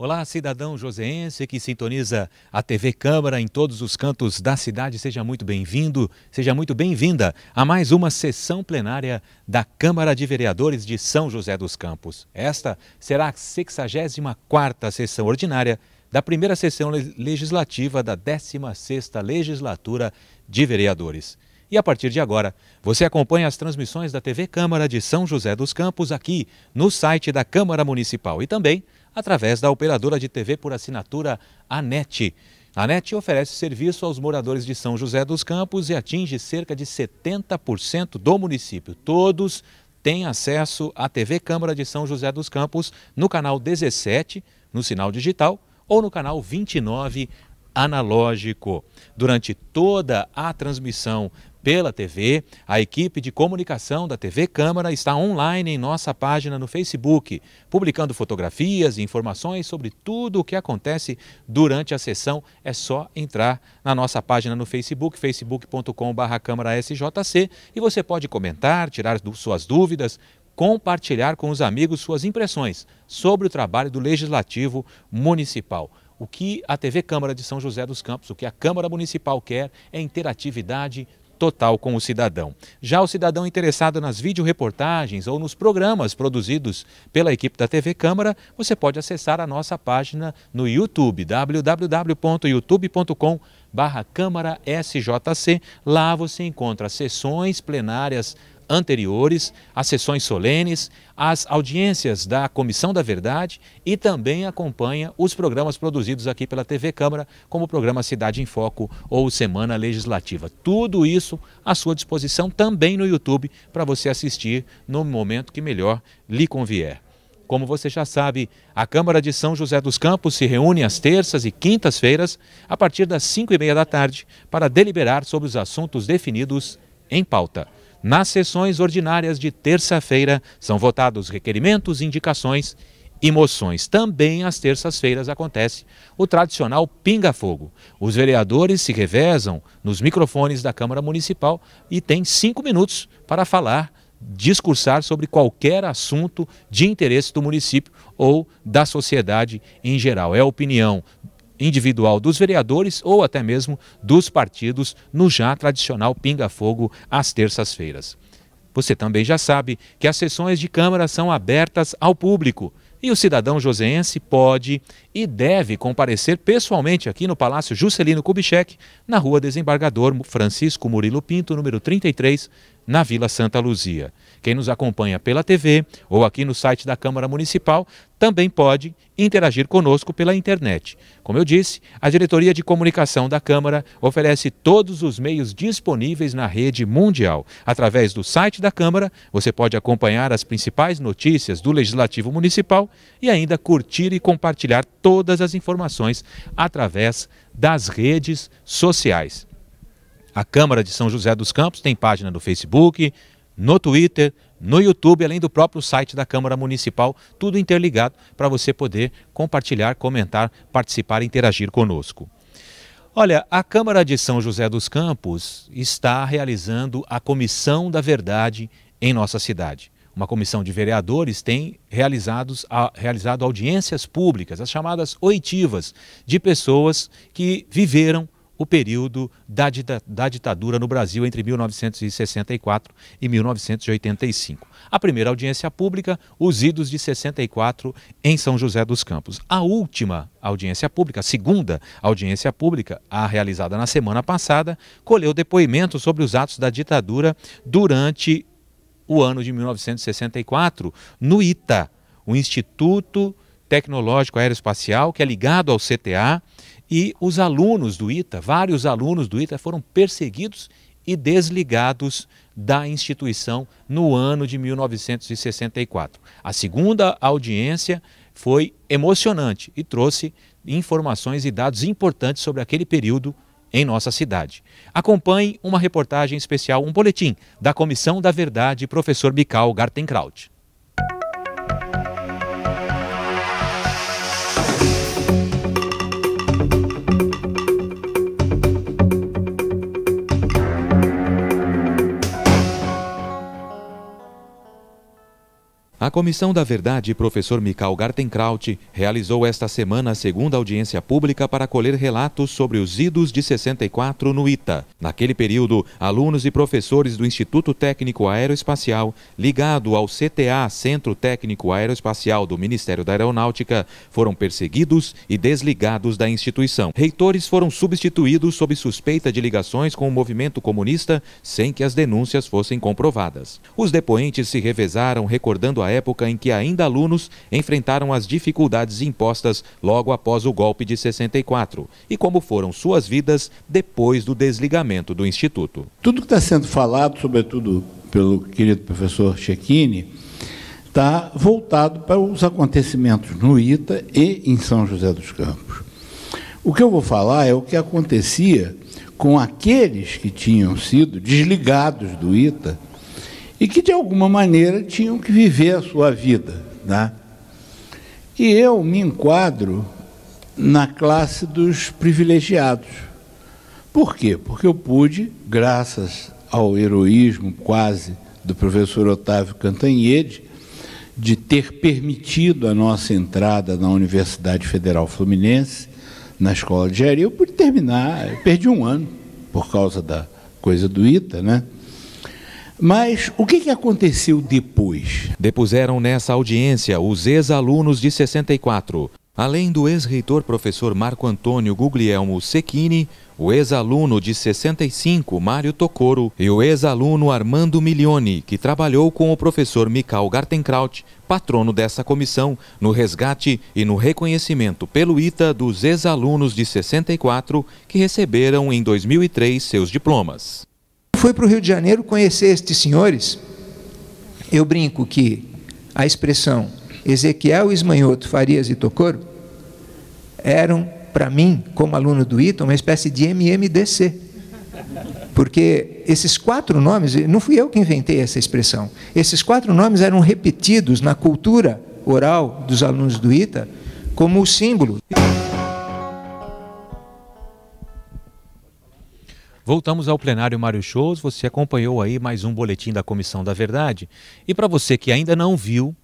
Olá, cidadão joseense que sintoniza a TV Câmara em todos os cantos da cidade. Seja muito bem-vindo, seja muito bem-vinda a mais uma sessão plenária da Câmara de Vereadores de São José dos Campos. Esta será a 64ª sessão ordinária da primeira sessão legislativa da 16ª Legislatura de Vereadores. E a partir de agora, você acompanha as transmissões da TV Câmara de São José dos Campos aqui no site da Câmara Municipal e também através da operadora de TV por assinatura ANET. A NET oferece serviço aos moradores de São José dos Campos e atinge cerca de 70% do município. Todos têm acesso à TV Câmara de São José dos Campos no canal 17, no sinal digital, ou no canal 29 analógico. Durante toda a transmissão pela TV. A equipe de comunicação da TV Câmara está online em nossa página no Facebook, publicando fotografias e informações sobre tudo o que acontece durante a sessão. É só entrar na nossa página no Facebook, facebook.com.br Câmara SJC, e você pode comentar, tirar suas dúvidas, compartilhar com os amigos suas impressões sobre o trabalho do Legislativo Municipal. O que a TV Câmara de São José dos Campos, o que a Câmara Municipal quer é interatividade total com o cidadão. Já o cidadão interessado nas videoreportagens ou nos programas produzidos pela equipe da TV Câmara, você pode acessar a nossa página no YouTube, www.youtube.com barra Câmara SJC. Lá você encontra sessões plenárias anteriores, as sessões solenes, as audiências da Comissão da Verdade e também acompanha os programas produzidos aqui pela TV Câmara, como o programa Cidade em Foco ou Semana Legislativa. Tudo isso à sua disposição também no YouTube para você assistir no momento que melhor lhe convier. Como você já sabe, a Câmara de São José dos Campos se reúne às terças e quintas-feiras, a partir das 5 e meia da tarde, para deliberar sobre os assuntos definidos em pauta. Nas sessões ordinárias de terça-feira são votados requerimentos, indicações e moções. Também às terças-feiras acontece o tradicional pinga-fogo. Os vereadores se revezam nos microfones da Câmara Municipal e têm cinco minutos para falar discursar sobre qualquer assunto de interesse do município ou da sociedade em geral. É a opinião individual dos vereadores ou até mesmo dos partidos no já tradicional Pinga Fogo às terças-feiras. Você também já sabe que as sessões de Câmara são abertas ao público. E o cidadão joseense pode e deve comparecer pessoalmente aqui no Palácio Juscelino Kubitschek, na Rua Desembargador Francisco Murilo Pinto, número 33, na Vila Santa Luzia. Quem nos acompanha pela TV ou aqui no site da Câmara Municipal também pode interagir conosco pela internet. Como eu disse, a Diretoria de Comunicação da Câmara oferece todos os meios disponíveis na rede mundial. Através do site da Câmara, você pode acompanhar as principais notícias do Legislativo Municipal e ainda curtir e compartilhar todas as informações através das redes sociais. A Câmara de São José dos Campos tem página no Facebook, no Twitter, no YouTube, além do próprio site da Câmara Municipal, tudo interligado para você poder compartilhar, comentar, participar interagir conosco. Olha, a Câmara de São José dos Campos está realizando a Comissão da Verdade em nossa cidade. Uma comissão de vereadores tem realizados, a, realizado audiências públicas, as chamadas oitivas, de pessoas que viveram o período da, da, ditadura no Brasil entre 1964 e 1985. A primeira audiência pública, os idos de 64 em São José dos Campos. A última audiência pública, a segunda audiência pública, a realizada na semana passada, colheu depoimento sobre os atos da ditadura durante o ano de 1964 no ITA, o Instituto Tecnológico Aeroespacial, que é ligado ao CTA, e os alunos do ITA, vários alunos do ITA foram perseguidos e desligados da instituição no ano de 1964. A segunda audiência foi emocionante e trouxe informações e dados importantes sobre aquele período em nossa cidade. Acompanhe uma reportagem especial, um boletim da Comissão da Verdade, professor Bical Gartenkraut. A Comissão da Verdade, professor Mikal Gartenkraut, realizou esta semana a segunda audiência pública para colher relatos sobre os idos de 64 no ITA. Naquele período, alunos e professores do Instituto Técnico Aeroespacial, ligado ao CTA, Centro Técnico Aeroespacial do Ministério da Aeronáutica, foram perseguidos e desligados da instituição. Reitores foram substituídos sob suspeita de ligações com o movimento comunista, sem que as denúncias fossem comprovadas. Os depoentes se revezaram recordando a época em que ainda alunos enfrentaram as dificuldades impostas logo após o golpe de 64 e como foram suas vidas depois do desligamento do Instituto. Tudo que está sendo falado, sobretudo pelo querido professor Chequini, está voltado para os acontecimentos no Ita e em São José dos Campos. O que eu vou falar é o que acontecia com aqueles que tinham sido desligados do ITA e que de alguma maneira tinham que viver a sua vida. Né? E eu me enquadro na classe dos privilegiados. Por quê? Porque eu pude, graças ao heroísmo quase do professor Otávio Cantanhede, de ter permitido a nossa entrada na Universidade Federal Fluminense, na escola de engenharia, eu pude terminar, eu perdi um ano por causa da coisa do ITA, né? Mas o que, que aconteceu depois? Depuseram nessa audiência os ex-alunos de 64. Além do ex-reitor professor Marco Antônio Guglielmo Secchini, o ex-aluno de 65, Mário Tocoro, e o ex-aluno Armando Milione, que trabalhou com o professor Mikal Gartenkraut, patrono dessa comissão, no resgate e no reconhecimento pelo ITA dos ex-alunos de 64 que receberam em 2003 seus diplomas foi para o Rio de Janeiro conhecer estes senhores. Eu brinco que a expressão Ezequiel Esmanhoto, Farias e Tocoro eram, para mim, como aluno do ITA, uma espécie de MMDC. Porque esses quatro nomes, não fui eu que inventei essa expressão, esses quatro nomes eram repetidos na cultura oral dos alunos do ITA como símbolo. Voltamos ao plenário Mário Shows. Você acompanhou aí mais um boletim da Comissão da Verdade. E para você que ainda não viu,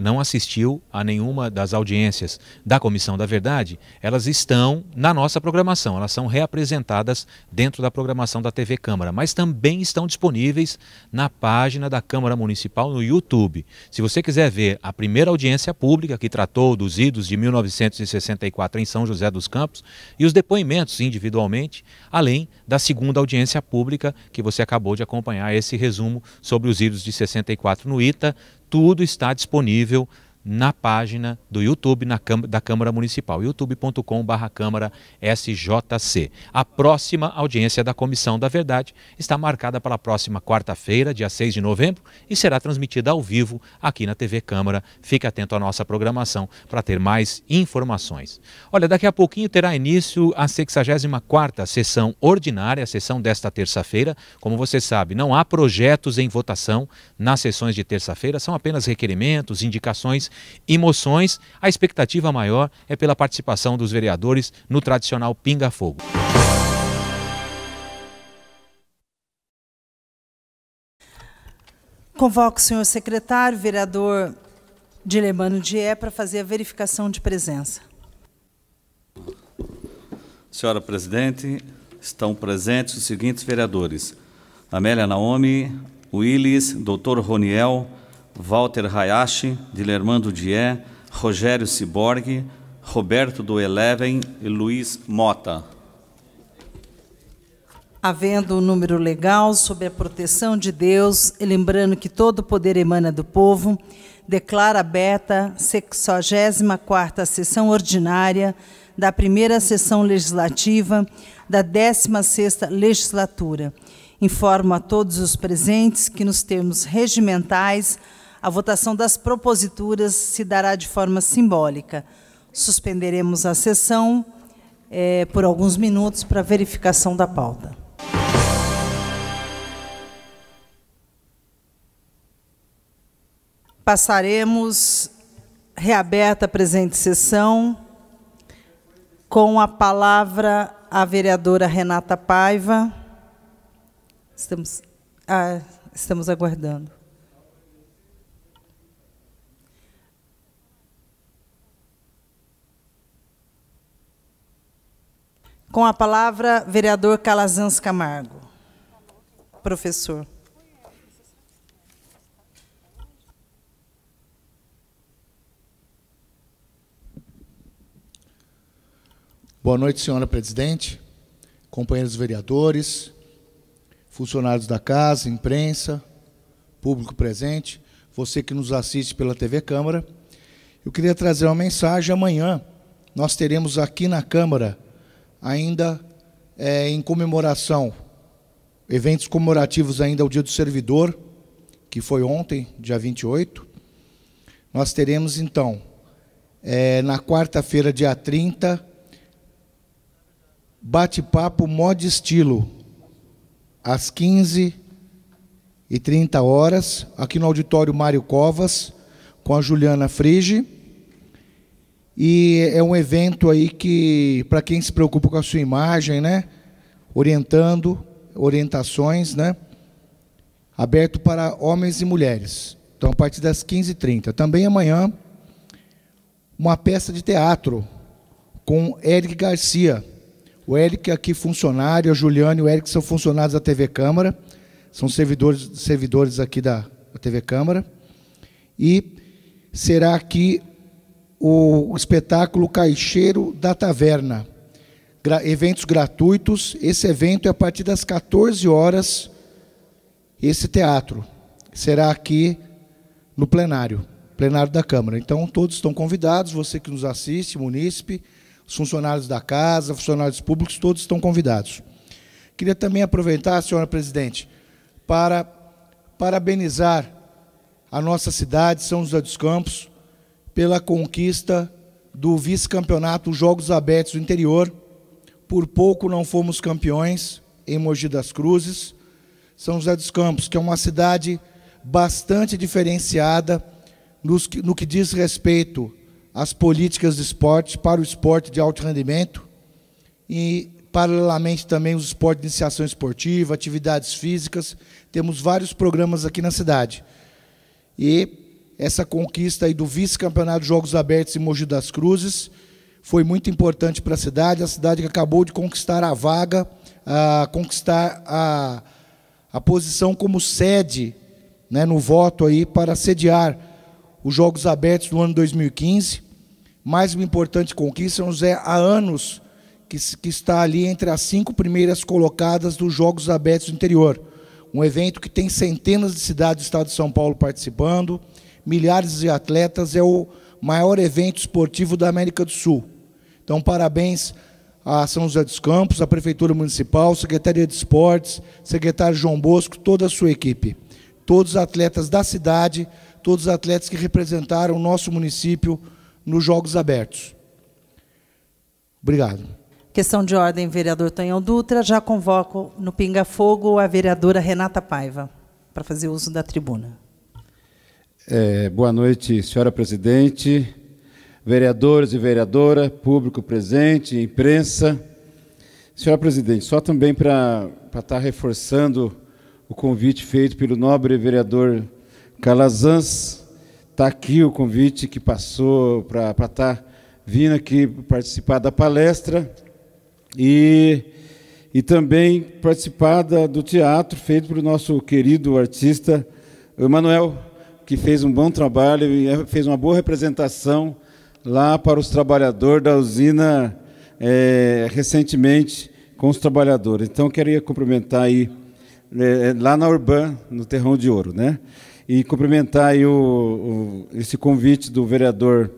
não assistiu a nenhuma das audiências da Comissão da Verdade, elas estão na nossa programação, elas são reapresentadas dentro da programação da TV Câmara, mas também estão disponíveis na página da Câmara Municipal no YouTube. Se você quiser ver a primeira audiência pública que tratou dos idos de 1964 em São José dos Campos e os depoimentos individualmente, além da segunda audiência pública que você acabou de acompanhar esse resumo sobre os idos de 64 no ITA, tudo está disponível na página do YouTube na, da Câmara Municipal, youtube.com.br Câmara SJC. A próxima audiência da Comissão da Verdade está marcada para a próxima quarta-feira, dia 6 de novembro, e será transmitida ao vivo aqui na TV Câmara. Fique atento à nossa programação para ter mais informações. Olha, daqui a pouquinho terá início a 64ª sessão ordinária, a sessão desta terça-feira. Como você sabe, não há projetos em votação nas sessões de terça-feira, são apenas requerimentos, indicações emoções, a expectativa maior é pela participação dos vereadores no tradicional Pinga Fogo. Convoco o senhor secretário, vereador Dilemano Dié, para fazer a verificação de presença. Senhora presidente, estão presentes os seguintes vereadores: Amélia Naomi, Willis, Dr. Roniel, Walter Hayashi, Dilermando Dié, Rogério Ciborgue, Roberto do Eleven e Luiz Mota. Havendo o um número legal sob a proteção de Deus, e lembrando que todo poder emana do povo, declara aberta a 64ª sessão ordinária da primeira sessão legislativa da 16ª legislatura. Informo a todos os presentes que nos termos regimentais a votação das proposituras se dará de forma simbólica. Suspenderemos a sessão é, por alguns minutos para verificação da pauta. Passaremos reaberta a presente sessão com a palavra a vereadora Renata Paiva. Estamos, ah, estamos aguardando. Com a palavra, vereador Calazans Camargo. Professor. Boa noite, senhora presidente, companheiros vereadores, funcionários da casa, imprensa, público presente, você que nos assiste pela TV Câmara. Eu queria trazer uma mensagem. Amanhã nós teremos aqui na Câmara ainda é, em comemoração, eventos comemorativos ainda ao Dia do Servidor, que foi ontem, dia 28. Nós teremos então, é, na quarta-feira, dia 30, bate-papo modo estilo, às 15 e 30 horas, aqui no auditório Mário Covas, com a Juliana Frige e é um evento aí que, para quem se preocupa com a sua imagem, né? Orientando, orientações, né? Aberto para homens e mulheres. Então, a partir das 15h30. Também amanhã, uma peça de teatro com Eric Garcia. O Eric é aqui funcionário, a Juliana e o Eric são funcionários da TV Câmara, são servidores, servidores aqui da, da TV Câmara. E será aqui o espetáculo Caixeiro da Taverna. Gra eventos gratuitos. Esse evento é a partir das 14 horas, esse teatro. Será aqui no plenário, plenário da Câmara. Então, todos estão convidados, você que nos assiste, munícipe, os funcionários da casa, funcionários públicos, todos estão convidados. Queria também aproveitar, senhora presidente, para parabenizar a nossa cidade, São José dos Campos, pela conquista do vice-campeonato Jogos Abertos do Interior. Por pouco não fomos campeões em Mogi das Cruzes. São José dos Campos, que é uma cidade bastante diferenciada no que diz respeito às políticas de esporte, para o esporte de alto rendimento e, paralelamente, também os esportes de iniciação esportiva, atividades físicas. Temos vários programas aqui na cidade. E essa conquista aí do vice-campeonato de Jogos Abertos em Mogi das Cruzes foi muito importante para a cidade, a cidade que acabou de conquistar a vaga, a conquistar a, a posição como sede né, no voto aí para sediar os Jogos Abertos do ano 2015. Mais uma importante conquista, José, é há anos que, que está ali entre as cinco primeiras colocadas dos Jogos Abertos do Interior. Um evento que tem centenas de cidades do estado de São Paulo participando, milhares de atletas, é o maior evento esportivo da América do Sul. Então, parabéns a São José dos Campos, a Prefeitura Municipal, Secretaria de Esportes, secretário João Bosco, toda a sua equipe. Todos os atletas da cidade, todos os atletas que representaram o nosso município nos Jogos Abertos. Obrigado. Questão de ordem, vereador Tanhão Dutra. Já convoco no Pinga Fogo a vereadora Renata Paiva para fazer uso da tribuna. É, boa noite, senhora presidente, vereadores e vereadora, público presente, imprensa. Senhora presidente, só também para estar tá reforçando o convite feito pelo nobre vereador Calazans, está aqui o convite que passou para estar tá vindo aqui participar da palestra e, e também participar da, do teatro feito pelo nosso querido artista Emanuel que fez um bom trabalho e é, fez uma boa representação lá para os trabalhadores da usina é, recentemente com os trabalhadores. Então, eu queria cumprimentar aí, é, é, lá na Urban, no Terrão de Ouro, né? E cumprimentar aí o, o, esse convite do vereador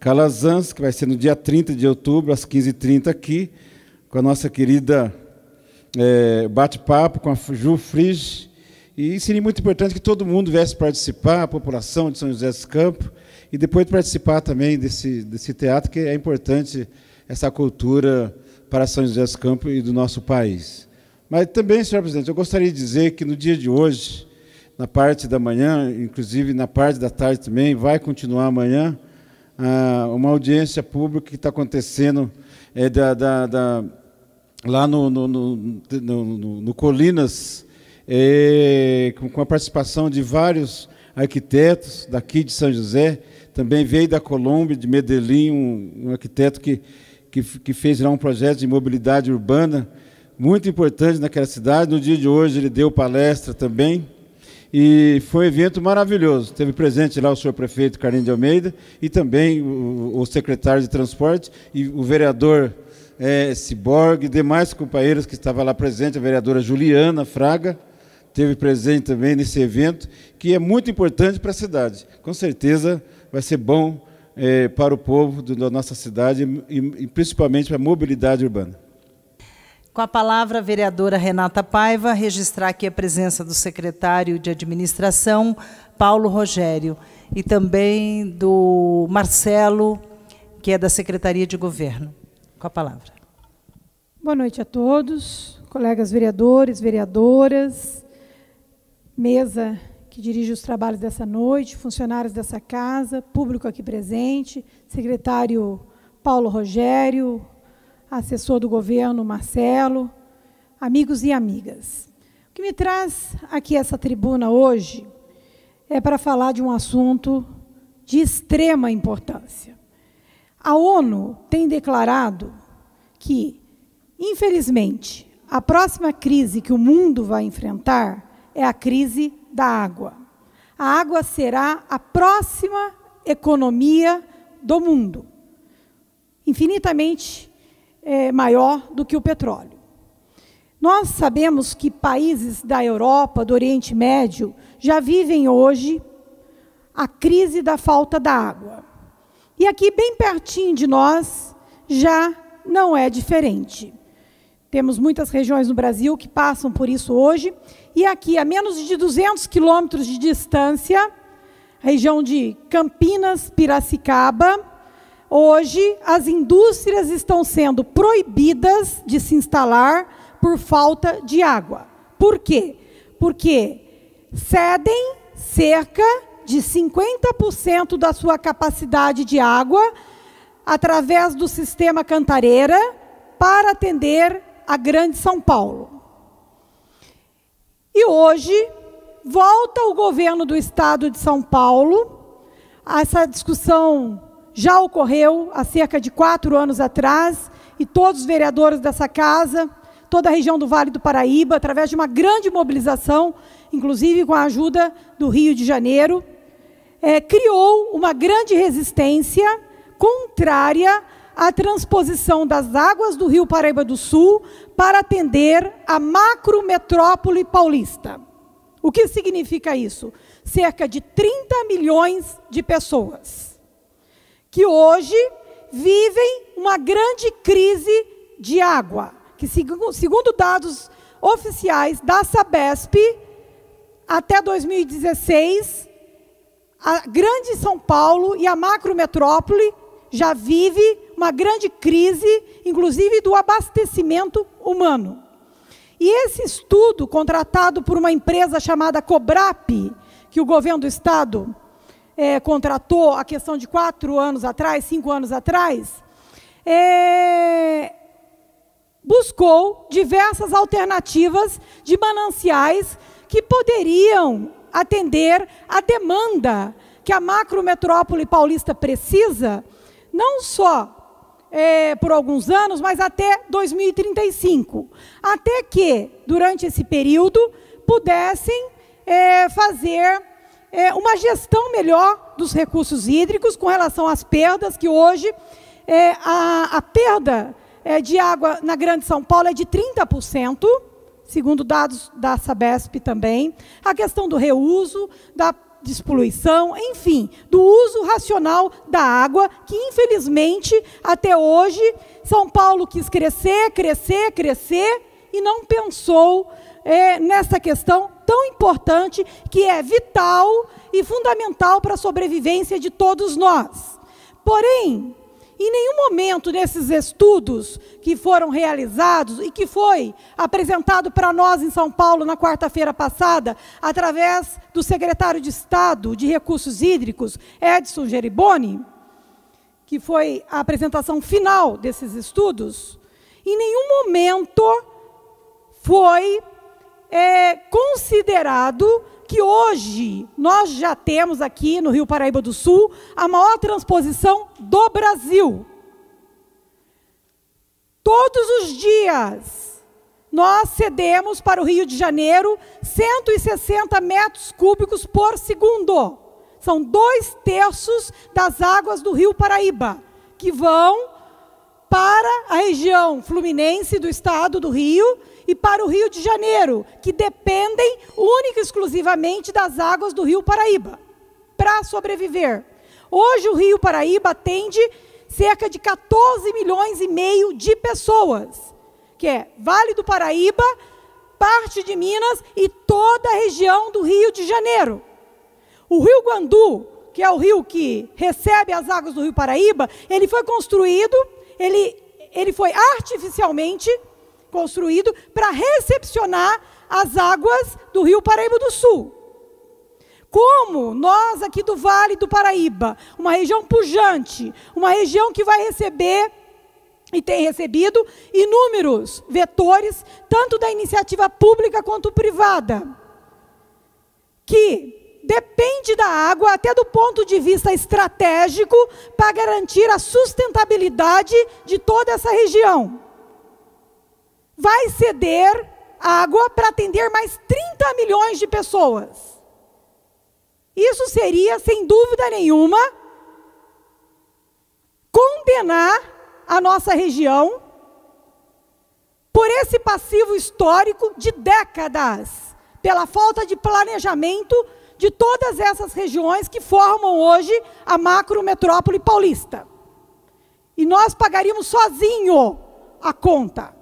Calazans, que vai ser no dia 30 de outubro, às 15h30, aqui, com a nossa querida é, bate-papo com a Ju Frige, e seria muito importante que todo mundo viesse participar, a população de São José dos Campos, e depois participar também desse, desse teatro, que é importante essa cultura para São José dos Campos e do nosso país. Mas também, senhor presidente, eu gostaria de dizer que no dia de hoje, na parte da manhã, inclusive na parte da tarde também, vai continuar amanhã, uma audiência pública que está acontecendo é, da, da, da, lá no no, no, no, no Colinas é, com a participação de vários arquitetos daqui de São José, também veio da Colômbia, de Medellín, um, um arquiteto que, que, que fez lá um projeto de mobilidade urbana muito importante naquela cidade. No dia de hoje ele deu palestra também. E foi um evento maravilhoso. Teve presente lá o senhor prefeito Carlinhos de Almeida e também o, o secretário de transporte e o vereador é, Ciborgue e demais companheiros que estavam lá presentes, a vereadora Juliana Fraga esteve presente também nesse evento, que é muito importante para a cidade. Com certeza vai ser bom é, para o povo do, da nossa cidade e, e principalmente para a mobilidade urbana. Com a palavra, a vereadora Renata Paiva, registrar aqui a presença do secretário de Administração, Paulo Rogério, e também do Marcelo, que é da Secretaria de Governo. Com a palavra. Boa noite a todos, colegas vereadores, vereadoras, mesa que dirige os trabalhos dessa noite, funcionários dessa casa, público aqui presente, secretário Paulo Rogério, assessor do governo Marcelo, amigos e amigas. O que me traz aqui essa tribuna hoje é para falar de um assunto de extrema importância. A ONU tem declarado que, infelizmente, a próxima crise que o mundo vai enfrentar é a crise da água. A água será a próxima economia do mundo, infinitamente é, maior do que o petróleo. Nós sabemos que países da Europa, do Oriente Médio, já vivem hoje a crise da falta da água. E aqui, bem pertinho de nós, já não é diferente. Temos muitas regiões no Brasil que passam por isso hoje. E aqui, a menos de 200 quilômetros de distância, região de Campinas, Piracicaba, hoje as indústrias estão sendo proibidas de se instalar por falta de água. Por quê? Porque cedem cerca de 50% da sua capacidade de água através do sistema Cantareira para atender a Grande São Paulo. E hoje volta o governo do estado de São Paulo. Essa discussão já ocorreu há cerca de quatro anos atrás, e todos os vereadores dessa casa, toda a região do Vale do Paraíba, através de uma grande mobilização, inclusive com a ajuda do Rio de Janeiro, é, criou uma grande resistência contrária a transposição das águas do Rio Paraíba do Sul para atender a macrometrópole paulista. O que significa isso? Cerca de 30 milhões de pessoas que hoje vivem uma grande crise de água, que segundo dados oficiais da Sabesp, até 2016, a grande São Paulo e a macrometrópole já vive uma grande crise, inclusive do abastecimento humano. E esse estudo, contratado por uma empresa chamada Cobrap, que o governo do estado é, contratou a questão de quatro anos atrás, cinco anos atrás, é, buscou diversas alternativas de mananciais que poderiam atender à demanda que a macrometrópole paulista precisa, não só é, por alguns anos, mas até 2035. Até que, durante esse período, pudessem é, fazer é, uma gestão melhor dos recursos hídricos com relação às perdas, que hoje é, a, a, perda é, de água na Grande São Paulo é de 30%. Segundo dados da Sabesp também, a questão do reuso, da despoluição, enfim, do uso racional da água, que infelizmente até hoje São Paulo quis crescer, crescer, crescer e não pensou é, nessa questão tão importante que é vital e fundamental para a sobrevivência de todos nós. Porém, em nenhum momento nesses estudos que foram realizados e que foi apresentado para nós em São Paulo na quarta-feira passada, através do secretário de Estado de Recursos Hídricos, Edson Geriboni, que foi a apresentação final desses estudos, em nenhum momento foi é, considerado que hoje nós já temos aqui no Rio Paraíba do Sul a maior transposição do Brasil. Todos os dias nós cedemos para o Rio de Janeiro 160 metros cúbicos por segundo. São dois terços das águas do Rio Paraíba que vão para a região fluminense do estado do Rio e para o Rio de Janeiro, que dependem única e exclusivamente das águas do Rio Paraíba para sobreviver. Hoje o Rio Paraíba atende cerca de 14 milhões e meio de pessoas, que é Vale do Paraíba, parte de Minas e toda a região do Rio de Janeiro. O Rio Guandu, que é o rio que recebe as águas do Rio Paraíba, ele foi construído, ele, ele foi artificialmente construído para recepcionar as águas do Rio Paraíba do Sul. Como nós aqui do Vale do Paraíba, uma região pujante, uma região que vai receber e tem recebido inúmeros vetores, tanto da iniciativa pública quanto privada, que depende da água até do ponto de vista estratégico para garantir a sustentabilidade de toda essa região vai ceder água para atender mais 30 milhões de pessoas. Isso seria, sem dúvida nenhuma, condenar a nossa região por esse passivo histórico de décadas, pela falta de planejamento de todas essas regiões que formam hoje a macro metrópole paulista. E nós pagaríamos sozinho a conta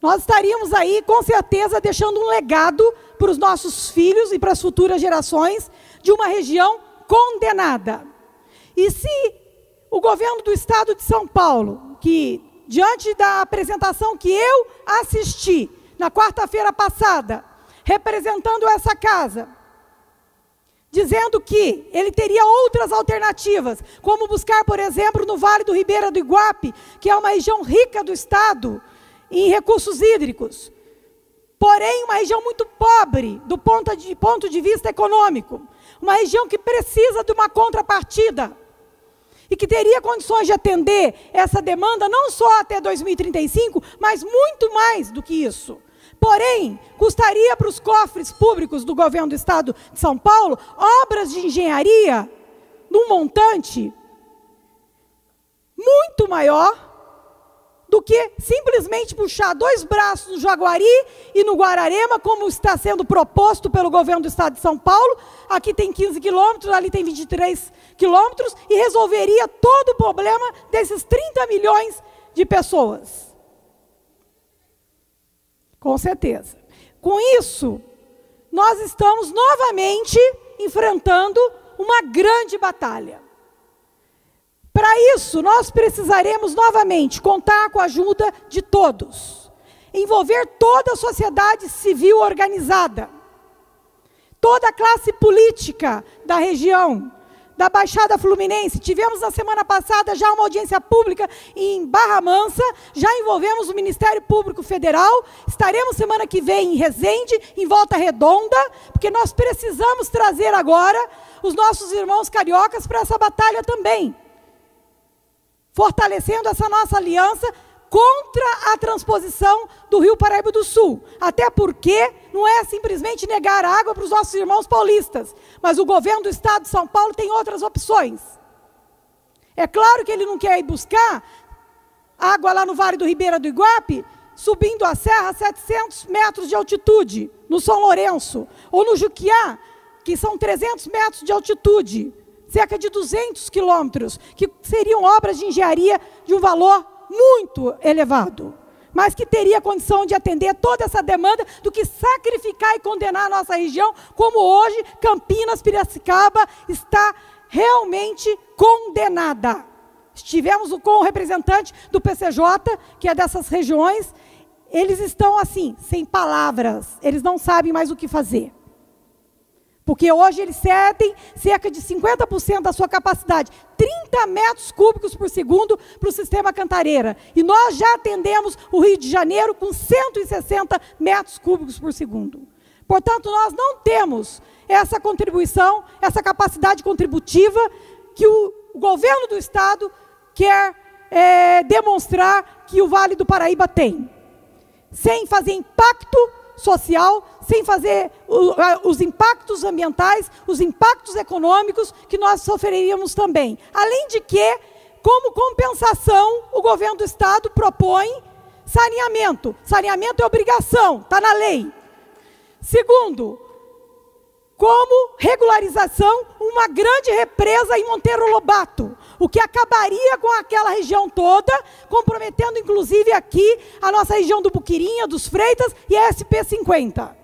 nós estaríamos aí, com certeza, deixando um legado para os nossos filhos e para as futuras gerações de uma região condenada. E se o governo do estado de São Paulo, que diante da apresentação que eu assisti na quarta-feira passada, representando essa casa, dizendo que ele teria outras alternativas, como buscar, por exemplo, no Vale do Ribeira do Iguape, que é uma região rica do estado, em recursos hídricos. Porém, uma região muito pobre do ponto de, ponto de vista econômico. Uma região que precisa de uma contrapartida e que teria condições de atender essa demanda não só até 2035, mas muito mais do que isso. Porém, custaria para os cofres públicos do governo do estado de São Paulo obras de engenharia num montante muito maior do que simplesmente puxar dois braços no Jaguari e no Guararema, como está sendo proposto pelo governo do estado de São Paulo. Aqui tem 15 quilômetros, ali tem 23 quilômetros, e resolveria todo o problema desses 30 milhões de pessoas. Com certeza. Com isso, nós estamos novamente enfrentando uma grande batalha. Para isso, nós precisaremos novamente contar com a ajuda de todos, envolver toda a sociedade civil organizada, toda a classe política da região, da Baixada Fluminense. Tivemos na semana passada já uma audiência pública em Barra Mansa, já envolvemos o Ministério Público Federal. Estaremos semana que vem em Resende, em Volta Redonda, porque nós precisamos trazer agora os nossos irmãos cariocas para essa batalha também fortalecendo essa nossa aliança contra a transposição do Rio Paraíba do Sul. Até porque não é simplesmente negar água para os nossos irmãos paulistas, mas o governo do estado de São Paulo tem outras opções. É claro que ele não quer ir buscar água lá no Vale do Ribeira do Iguape, subindo a serra a 700 metros de altitude, no São Lourenço, ou no Juquiá, que são 300 metros de altitude cerca de 200 quilômetros, que seriam obras de engenharia de um valor muito elevado, mas que teria condição de atender toda essa demanda do que sacrificar e condenar a nossa região, como hoje Campinas, Piracicaba está realmente condenada. Estivemos com o representante do PCJ, que é dessas regiões, eles estão assim, sem palavras, eles não sabem mais o que fazer. Porque hoje eles cedem cerca de 50% da sua capacidade, 30 metros cúbicos por segundo, para o sistema Cantareira. E nós já atendemos o Rio de Janeiro com 160 metros cúbicos por segundo. Portanto, nós não temos essa contribuição, essa capacidade contributiva que o governo do Estado quer é, demonstrar que o Vale do Paraíba tem. Sem fazer impacto social, sem fazer os impactos ambientais, os impactos econômicos que nós sofreríamos também. Além de que, como compensação, o governo do estado propõe saneamento. Saneamento é obrigação, está na lei. Segundo, como regularização, uma grande represa em Monteiro Lobato o que acabaria com aquela região toda, comprometendo inclusive aqui a nossa região do Buquirinha, dos Freitas e a SP50.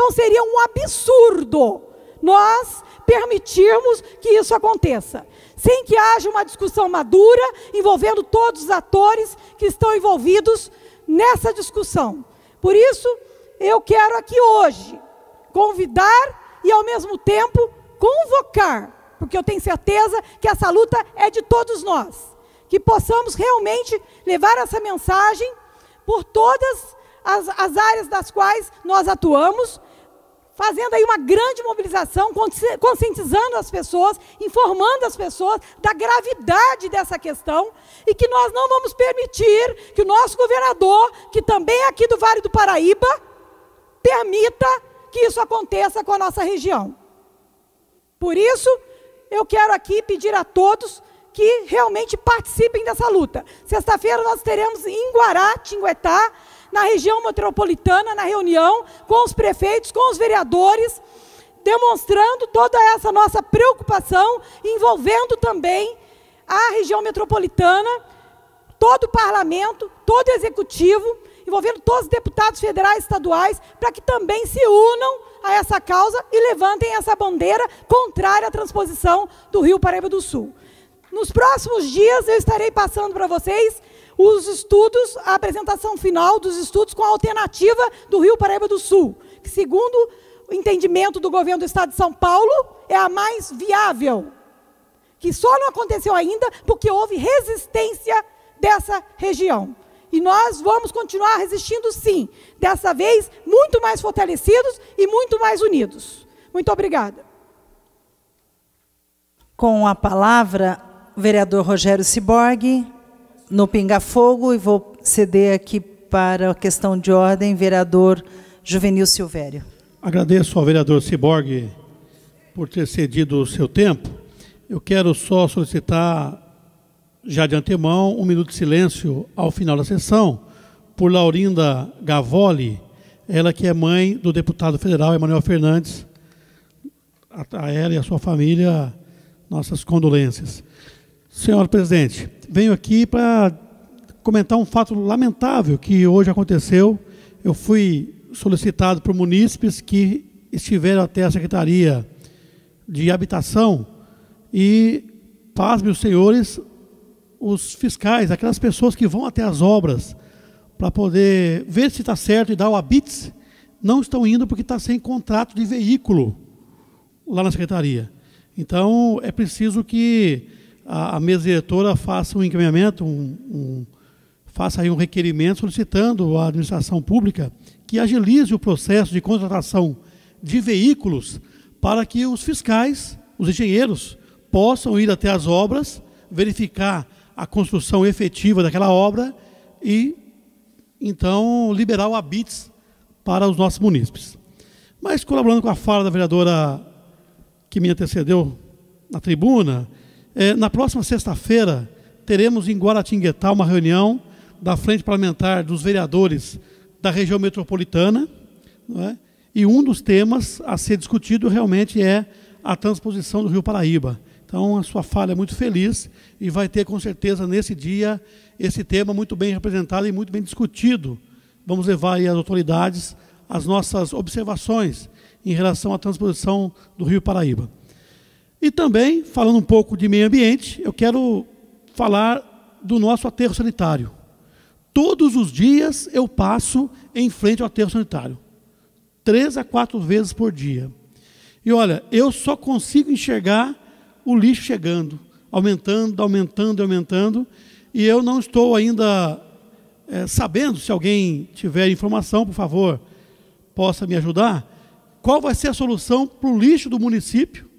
Então seria um absurdo nós permitirmos que isso aconteça, sem que haja uma discussão madura envolvendo todos os atores que estão envolvidos nessa discussão. Por isso, eu quero aqui hoje convidar e ao mesmo tempo convocar, porque eu tenho certeza que essa luta é de todos nós, que possamos realmente levar essa mensagem por todas as, as áreas das quais nós atuamos fazendo aí uma grande mobilização, conscientizando as pessoas, informando as pessoas da gravidade dessa questão e que nós não vamos permitir que o nosso governador, que também é aqui do Vale do Paraíba, permita que isso aconteça com a nossa região. Por isso, eu quero aqui pedir a todos que realmente participem dessa luta. Sexta-feira nós teremos em Guará, Tinguetá, na região metropolitana, na reunião com os prefeitos, com os vereadores, demonstrando toda essa nossa preocupação, envolvendo também a região metropolitana, todo o parlamento, todo o executivo, envolvendo todos os deputados federais e estaduais, para que também se unam a essa causa e levantem essa bandeira contrária à transposição do Rio Paraíba do Sul. Nos próximos dias eu estarei passando para vocês os estudos, a apresentação final dos estudos com a alternativa do Rio Paraíba do Sul, que segundo o entendimento do governo do estado de São Paulo, é a mais viável. Que só não aconteceu ainda porque houve resistência dessa região. E nós vamos continuar resistindo sim, dessa vez muito mais fortalecidos e muito mais unidos. Muito obrigada. Com a palavra, o vereador Rogério Ciborgue no Pinga Fogo e vou ceder aqui para a questão de ordem, vereador Juvenil Silvério. Agradeço ao vereador Ciborg por ter cedido o seu tempo. Eu quero só solicitar, já de antemão, um minuto de silêncio ao final da sessão por Laurinda Gavoli, ela que é mãe do deputado federal Emanuel Fernandes. A ela e a sua família, nossas condolências. Senhor presidente, venho aqui para comentar um fato lamentável que hoje aconteceu. Eu fui solicitado por munícipes que estiveram até a Secretaria de Habitação e, pasme os senhores, os fiscais, aquelas pessoas que vão até as obras para poder ver se está certo e dar o habite, não estão indo porque está sem contrato de veículo lá na Secretaria. Então, é preciso que a, a mesa diretora faça um encaminhamento, um, um, faça aí um requerimento solicitando à administração pública que agilize o processo de contratação de veículos para que os fiscais, os engenheiros, possam ir até as obras, verificar a construção efetiva daquela obra e, então, liberar o habites para os nossos munícipes. Mas, colaborando com a fala da vereadora que me antecedeu na tribuna, é, na próxima sexta-feira, teremos em Guaratinguetá uma reunião da Frente Parlamentar dos Vereadores da região metropolitana, é? e um dos temas a ser discutido realmente é a transposição do Rio Paraíba. Então, a sua fala é muito feliz e vai ter, com certeza, nesse dia, esse tema muito bem representado e muito bem discutido. Vamos levar aí às autoridades as nossas observações em relação à transposição do Rio Paraíba. E também, falando um pouco de meio ambiente, eu quero falar do nosso aterro sanitário. Todos os dias eu passo em frente ao aterro sanitário, três a quatro vezes por dia. E olha, eu só consigo enxergar o lixo chegando, aumentando, aumentando, aumentando, e eu não estou ainda é, sabendo, se alguém tiver informação, por favor, possa me ajudar, qual vai ser a solução para o lixo do município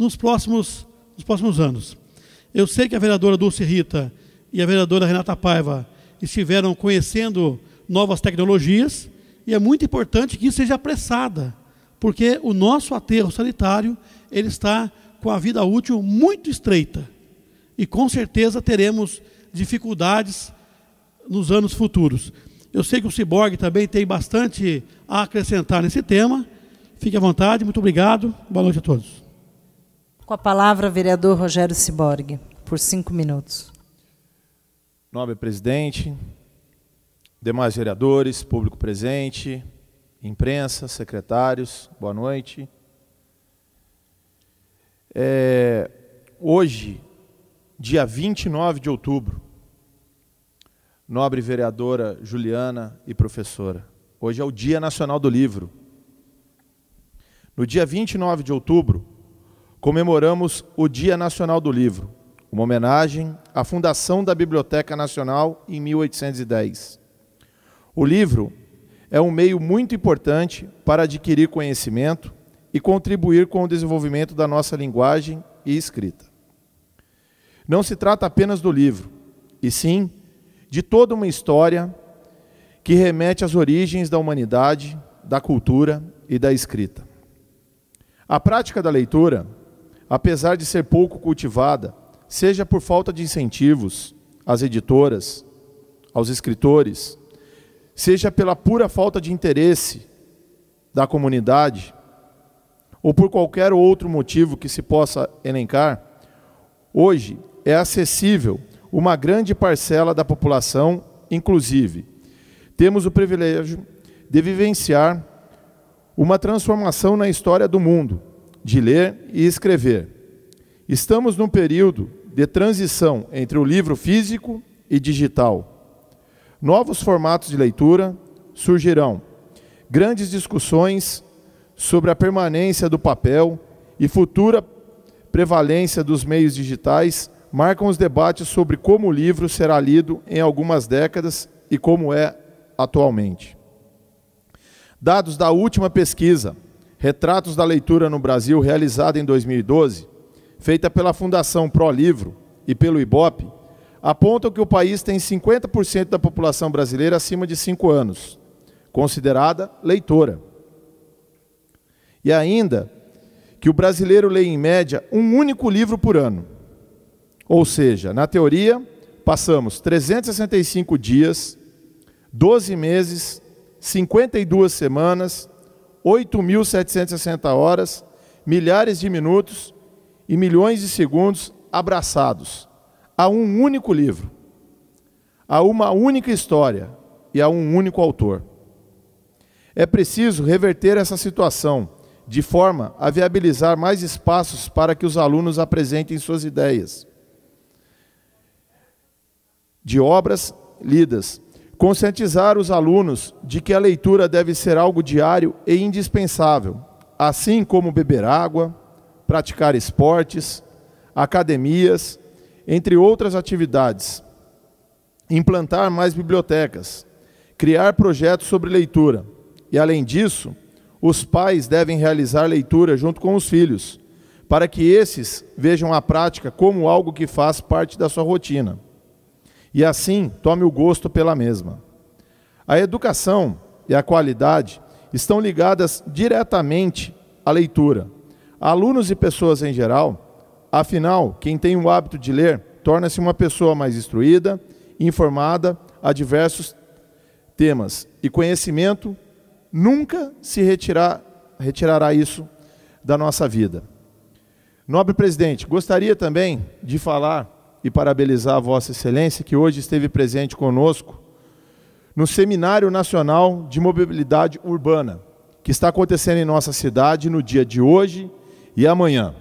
nos próximos, nos próximos anos. Eu sei que a vereadora Dulce Rita e a vereadora Renata Paiva estiveram conhecendo novas tecnologias e é muito importante que isso seja apressada, porque o nosso aterro sanitário ele está com a vida útil muito estreita e com certeza teremos dificuldades nos anos futuros. Eu sei que o Ciborgue também tem bastante a acrescentar nesse tema. Fique à vontade, muito obrigado. Boa noite a todos. Com a palavra, vereador Rogério Ciborgue, por cinco minutos. Nobre presidente, demais vereadores, público presente, imprensa, secretários, boa noite. É, hoje, dia 29 de outubro, nobre vereadora Juliana e professora, hoje é o Dia Nacional do Livro. No dia 29 de outubro, comemoramos o Dia Nacional do Livro, uma homenagem à fundação da Biblioteca Nacional em 1810. O livro é um meio muito importante para adquirir conhecimento e contribuir com o desenvolvimento da nossa linguagem e escrita. Não se trata apenas do livro, e sim de toda uma história que remete às origens da humanidade, da cultura e da escrita. A prática da leitura apesar de ser pouco cultivada, seja por falta de incentivos às editoras, aos escritores, seja pela pura falta de interesse da comunidade, ou por qualquer outro motivo que se possa elencar, hoje é acessível uma grande parcela da população, inclusive. Temos o privilégio de vivenciar uma transformação na história do mundo, de ler e escrever. Estamos num período de transição entre o livro físico e digital. Novos formatos de leitura surgirão. Grandes discussões sobre a permanência do papel e futura prevalência dos meios digitais marcam os debates sobre como o livro será lido em algumas décadas e como é atualmente. Dados da última pesquisa Retratos da Leitura no Brasil, realizada em 2012, feita pela Fundação ProLivro Livro e pelo IBOP, apontam que o país tem 50% da população brasileira acima de 5 anos, considerada leitora. E ainda que o brasileiro lê, em média, um único livro por ano. Ou seja, na teoria, passamos 365 dias, 12 meses, 52 semanas 8.760 horas, milhares de minutos e milhões de segundos abraçados a um único livro, a uma única história e a um único autor. É preciso reverter essa situação, de forma a viabilizar mais espaços para que os alunos apresentem suas ideias de obras lidas Conscientizar os alunos de que a leitura deve ser algo diário e indispensável, assim como beber água, praticar esportes, academias, entre outras atividades. Implantar mais bibliotecas, criar projetos sobre leitura. E além disso, os pais devem realizar leitura junto com os filhos, para que esses vejam a prática como algo que faz parte da sua rotina e assim tome o gosto pela mesma. A educação e a qualidade estão ligadas diretamente à leitura. Alunos e pessoas em geral, afinal, quem tem o hábito de ler torna-se uma pessoa mais instruída, informada a diversos temas e conhecimento nunca se retirar, retirará isso da nossa vida. Nobre presidente, gostaria também de falar e parabenizar a Vossa Excelência, que hoje esteve presente conosco no Seminário Nacional de Mobilidade Urbana, que está acontecendo em nossa cidade no dia de hoje e amanhã.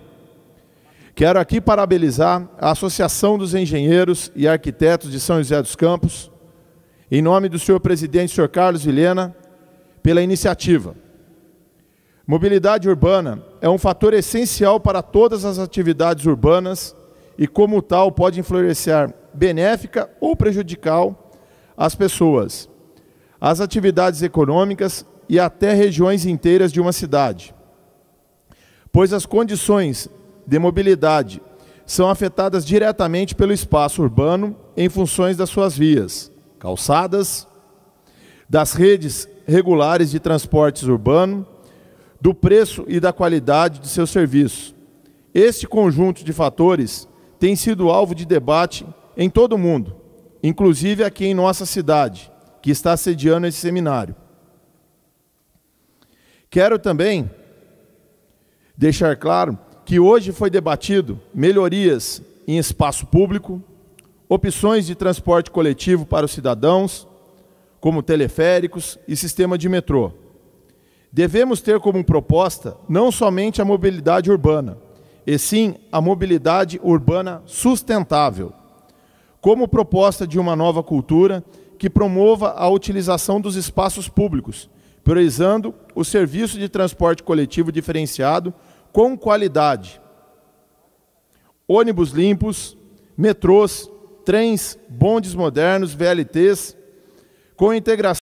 Quero aqui parabenizar a Associação dos Engenheiros e Arquitetos de São José dos Campos, em nome do senhor presidente, senhor Carlos Vilhena, pela iniciativa. Mobilidade urbana é um fator essencial para todas as atividades urbanas e, como tal, pode influenciar benéfica ou prejudicial as pessoas, as atividades econômicas e até regiões inteiras de uma cidade, pois as condições de mobilidade são afetadas diretamente pelo espaço urbano em funções das suas vias, calçadas, das redes regulares de transportes urbano, do preço e da qualidade de seus serviços. Este conjunto de fatores tem sido alvo de debate em todo o mundo, inclusive aqui em nossa cidade, que está sediando esse seminário. Quero também deixar claro que hoje foi debatido melhorias em espaço público, opções de transporte coletivo para os cidadãos, como teleféricos e sistema de metrô. Devemos ter como proposta não somente a mobilidade urbana, e sim a mobilidade urbana sustentável, como proposta de uma nova cultura que promova a utilização dos espaços públicos, priorizando o serviço de transporte coletivo diferenciado com qualidade. Ônibus limpos, metrôs, trens, bondes modernos, VLTs, com integração